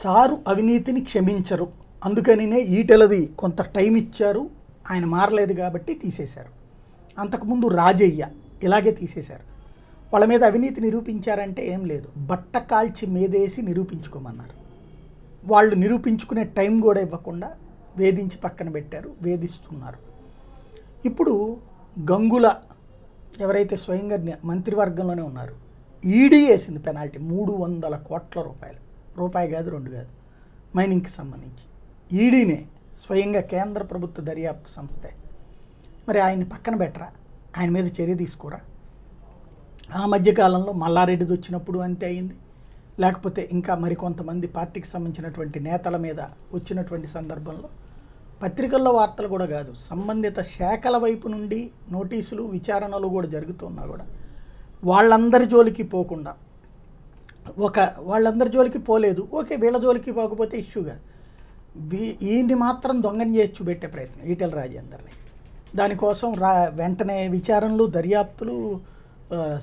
sir అవినీతిని క్షమించరు అందుకనినే ఈటలది కొంత time ఇచ్చారు ఆయన మారలేదు కాబట్టి తీసేశారు అంతకుముందు రాజయ్య ఇలాగే తీసేశారు వాళ్ళ మీద అవినీతి నిరూపించారంటే ఏం లేదు బట్ట కాల్చి మీదేసి నిరూపించుకోమన్నారు వాళ్ళు నిరూపించుకునే టైం కూడా ఇవ్వకుండా వేధించి పక్కన పెట్టారు వేధిస్తున్నారు ఇప్పుడు గంగుల ఎవరైతే స్వయంగా మంత్రివర్గంలోనే ఉన్నారు ఈడీ వేసింది పెనాల్టీ మూడు వందల కోట్ల రూపాయలు రూపాయి కాదు రెండు కాదు మైనింగ్కి సంబంధించి ఈడీనే స్వయంగా కేంద్ర ప్రభుత్వ దర్యాప్తు సంస్థే మరి ఆయన్ని పక్కన పెట్టరా ఆయన మీద చర్య తీసుకోరా ఆ మధ్యకాలంలో మల్లారెడ్డిది వచ్చినప్పుడు అంతే అయింది లేకపోతే ఇంకా మరికొంతమంది పార్టీకి సంబంధించినటువంటి నేతల మీద వచ్చినటువంటి సందర్భంలో పత్రికల్లో వార్తలు కూడా కాదు సంబంధిత శాఖల వైపు నుండి నోటీసులు విచారణలు కూడా జరుగుతున్నా కూడా వాళ్ళందరి జోలికి పోకుండా ఒక వాళ్ళందరి జోలికి పోలేదు ఓకే వీళ్ళ జోలికి పోకపోతే ఇష్యూగా ఈయన్ని మాత్రం దొంగని చేసి చూపెట్టే ప్రయత్నం ఈటెల రాజేందర్ని దానికోసం రా వెంటనే విచారణలు దర్యాప్తులు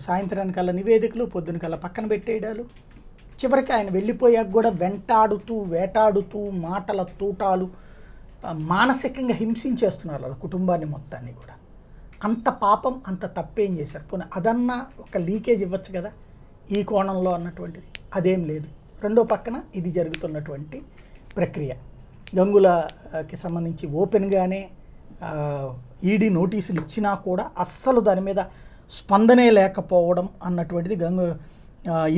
సాయంత్రానికల్లా నివేదికలు పొద్దున కల్లా పక్కన పెట్టేయడాలు చివరికి ఆయన వెళ్ళిపోయాక కూడా వెంటాడుతూ వేటాడుతూ మాటల తూటాలు మానసికంగా హింసించేస్తున్నారు వాళ్ళ కుటుంబాన్ని మొత్తాన్ని కూడా అంత పాపం అంత తప్పేం చేశారు పోనీ అదన్నా ఒక లీకేజ్ ఇవ్వచ్చు కదా ఈ కోణంలో అన్నటువంటిది అదేం లేదు రెండో పక్కన ఇది జరుగుతున్నటువంటి ప్రక్రియ గంగులకి సంబంధించి ఓపెన్గానే ఈడీ నోటీసులు ఇచ్చినా కూడా అస్సలు దాని మీద స్పందనే లేకపోవడం అన్నటువంటిది గంగు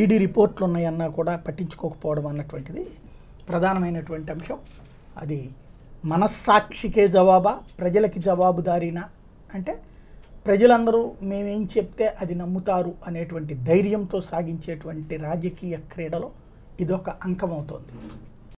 ఈడీ రిపోర్ట్లు ఉన్నాయన్నా కూడా పట్టించుకోకపోవడం అన్నటువంటిది ప్రధానమైనటువంటి అంశం అది మనస్సాక్షికే జవాబా ప్రజలకి జవాబుదారీనా అంటే ప్రజలందరూ మేమేం చెప్తే అది నమ్ముతారు అనేటువంటి ధైర్యంతో సాగించేటువంటి రాజకీయ క్రీడలో ఇదొక అంకమవుతోంది